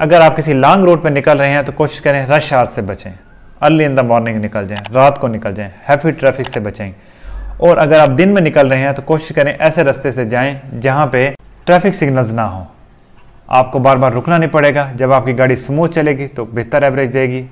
अगर आप किसी लॉन्ग रूट पर निकल रहे हैं तो कोशिश करें रश आर से बचें अर्ली इन द मॉर्निंग निकल जाएं रात को निकल जाएं हैवी ट्रैफिक से बचें और अगर आप दिन में निकल रहे हैं तो कोशिश करें ऐसे रास्ते से जाएं जहां पे ट्रैफिक सिग्नल्स ना हो आपको बार बार रुकना नहीं पड़ेगा जब आपकी गाड़ी स्मूथ चलेगी तो बेहतर एवरेज देगी